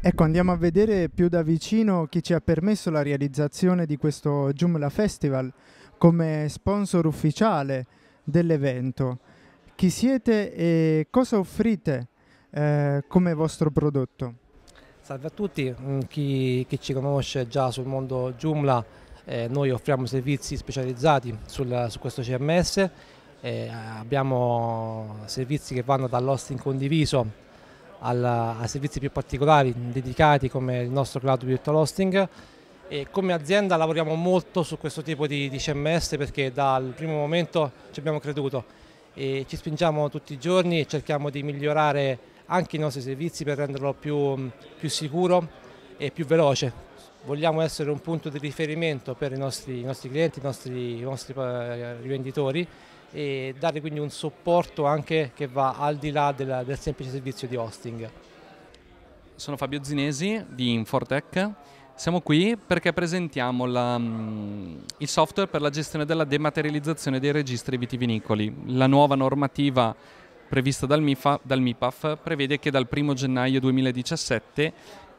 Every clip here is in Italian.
Ecco, andiamo a vedere più da vicino chi ci ha permesso la realizzazione di questo Joomla Festival come sponsor ufficiale dell'evento. Chi siete e cosa offrite eh, come vostro prodotto? Salve a tutti, mm, chi, chi ci conosce già sul mondo Joomla, eh, noi offriamo servizi specializzati sul, su questo CMS, eh, abbiamo servizi che vanno dall'hosting condiviso alla, a servizi più particolari dedicati come il nostro cloud virtual hosting e come azienda lavoriamo molto su questo tipo di, di CMS perché dal primo momento ci abbiamo creduto e ci spingiamo tutti i giorni e cerchiamo di migliorare anche i nostri servizi per renderlo più, più sicuro e più veloce. Vogliamo essere un punto di riferimento per i nostri, i nostri clienti, i nostri, i nostri eh, rivenditori e dare quindi un supporto anche che va al di là del, del semplice servizio di hosting. Sono Fabio Zinesi di Infortech. Siamo qui perché presentiamo la, mm, il software per la gestione della dematerializzazione dei registri vitivinicoli, la nuova normativa prevista dal, MIFA, dal MIPAF prevede che dal 1 gennaio 2017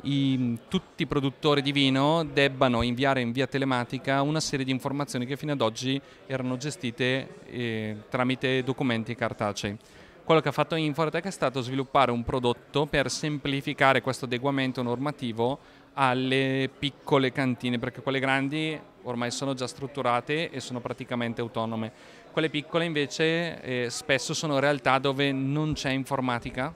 i, tutti i produttori di vino debbano inviare in via telematica una serie di informazioni che fino ad oggi erano gestite eh, tramite documenti cartacei. Quello che ha fatto Infortec è stato sviluppare un prodotto per semplificare questo adeguamento normativo alle piccole cantine, perché quelle grandi ormai sono già strutturate e sono praticamente autonome. Quelle piccole invece eh, spesso sono realtà dove non c'è informatica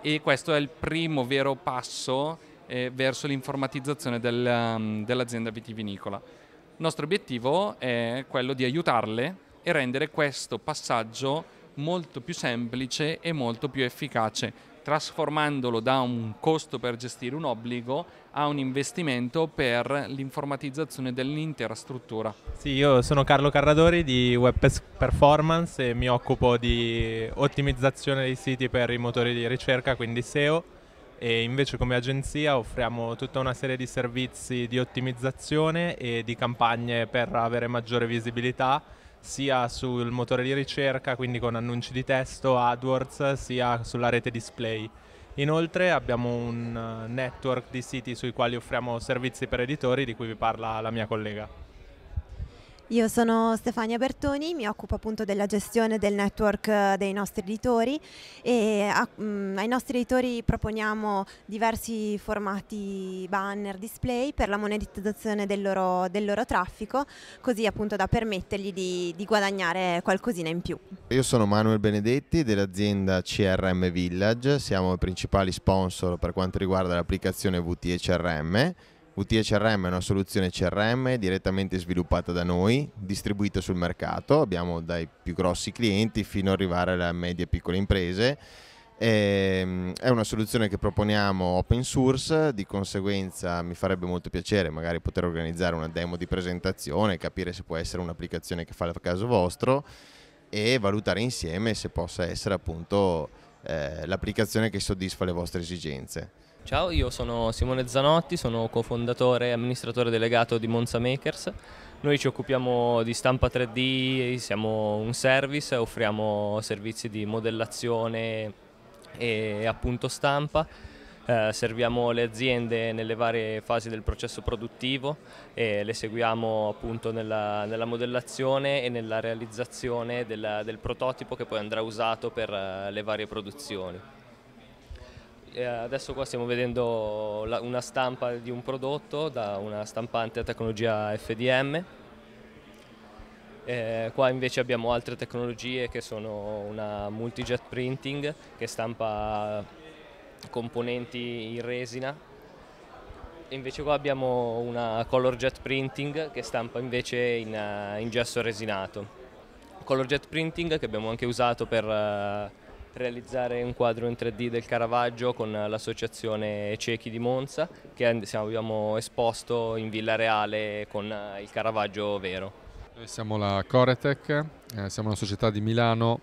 e questo è il primo vero passo eh, verso l'informatizzazione del, um, dell'azienda vitivinicola. Il nostro obiettivo è quello di aiutarle e rendere questo passaggio molto più semplice e molto più efficace trasformandolo da un costo per gestire un obbligo a un investimento per l'informatizzazione dell'intera struttura. Sì, io sono Carlo Carradori di Web Performance e mi occupo di ottimizzazione dei siti per i motori di ricerca, quindi SEO, e invece come agenzia offriamo tutta una serie di servizi di ottimizzazione e di campagne per avere maggiore visibilità sia sul motore di ricerca, quindi con annunci di testo, AdWords, sia sulla rete display. Inoltre abbiamo un eh, network di siti sui quali offriamo servizi per editori di cui vi parla la mia collega. Io sono Stefania Bertoni, mi occupo appunto della gestione del network eh, dei nostri editori e a, ah, mh, mm, ai nostri editori proponiamo diversi formati banner, display per la monetizzazione del loro, del loro traffico, così appunto da permettergli di, di, guadagnare qualcosina in più. Io sono Manuel Benedetti dell'azienda CRM Village, siamo i principali sponsor per quanto riguarda l'applicazione VT e CRM UTI CRM è una soluzione CRM direttamente sviluppata da noi, distribuita sul mercato, abbiamo dai più grossi clienti fino ad arrivare alle medie e piccole imprese. Ehm, è una soluzione che proponiamo open source, di conseguenza mi farebbe molto piacere magari poter organizzare una demo di presentazione, capire se può essere un'applicazione che fa il caso vostro e valutare insieme se possa essere appunto eh, l'applicazione che soddisfa le vostre esigenze. Ciao, io sono Simone Zanotti, sono cofondatore e amministratore delegato di Monza Makers. Noi ci occupiamo di stampa 3D, siamo un service, offriamo servizi di modellazione e appunto stampa. Eh, serviamo le aziende nelle varie fasi del processo produttivo e le seguiamo appunto nella, nella modellazione e nella realizzazione della, del prototipo che poi andrà usato per eh, le varie produzioni. Eh, adesso qua stiamo vedendo la, una stampa di un prodotto da una stampante a tecnologia FDM. Eh, qua invece abbiamo altre tecnologie che sono una multijet printing che stampa componenti in resina. Invece qua abbiamo una color jet printing che stampa invece in, eh, in gesso resinato. Color jet printing che abbiamo anche usato per eh, realizzare un quadro in 3D del Caravaggio con l'associazione Ciechi di Monza che abbiamo esposto in Villa Reale con eh, il Caravaggio vero. Noi siamo la Coretec, eh, siamo una società di Milano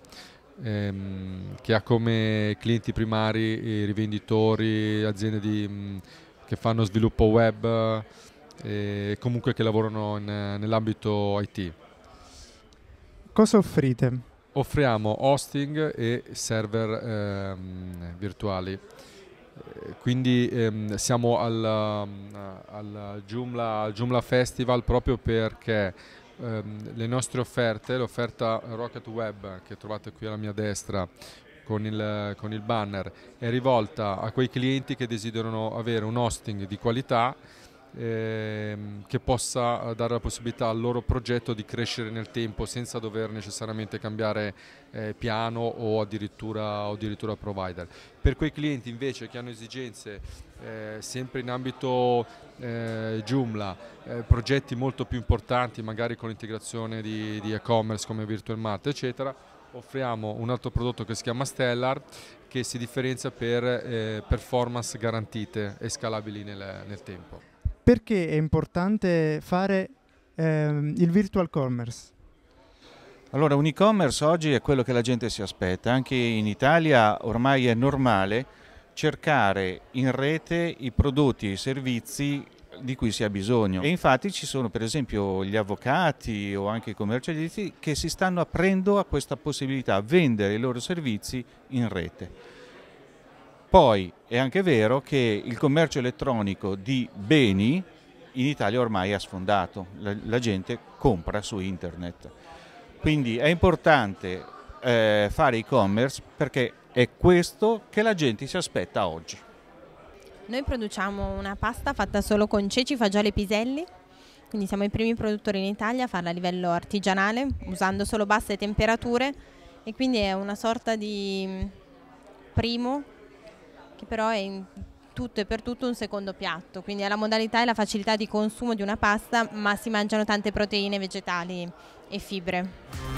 ehm, che ha come clienti primari i rivenditori, aziende di, mm, che fanno sviluppo web eh, e comunque che lavorano nell'ambito IT. Cosa offrite? offriamo hosting e server ehm, virtuali. Eh, quindi ehm, siamo al, ehm, al Joomla, Joomla, Festival proprio perché ehm, le nostre offerte, l'offerta Rocket Web che trovate qui alla mia destra con il, con il banner, è rivolta a quei clienti che desiderano avere un hosting di qualità ehm, che possa eh, dare la possibilità al loro progetto di crescere nel tempo senza dover necessariamente cambiare eh, piano o addirittura, o addirittura, provider. Per quei clienti invece che hanno esigenze eh, sempre in ambito eh, Joomla, eh, progetti molto più importanti magari con l'integrazione di, di e-commerce come Virtual Mart eccetera, offriamo un altro prodotto che si chiama Stellar che si differenzia per eh, performance garantite e scalabili nel, nel tempo. Perché è importante fare ehm, il virtual commerce? Allora, un e-commerce oggi è quello che la gente si aspetta. Anche in Italia ormai è normale cercare in rete i prodotti e i servizi di cui si ha bisogno. E infatti ci sono per esempio gli avvocati o anche i commercialisti che si stanno aprendo a questa possibilità, vendere i loro servizi in rete. Poi è anche vero che il commercio elettronico di beni in Italia ormai ha sfondato, la, la gente compra su internet. Quindi è importante eh, fare e-commerce perché è questo che la gente si aspetta oggi. Noi produciamo una pasta fatta solo con ceci, fagioli e piselli, quindi siamo i primi produttori in Italia a farla a livello artigianale, usando solo basse temperature e quindi è una sorta di mm, primo che però è in tutto e per tutto un secondo piatto, quindi la modalità e la facilità di consumo di una pasta, ma si mangiano tante proteine vegetali e fibre.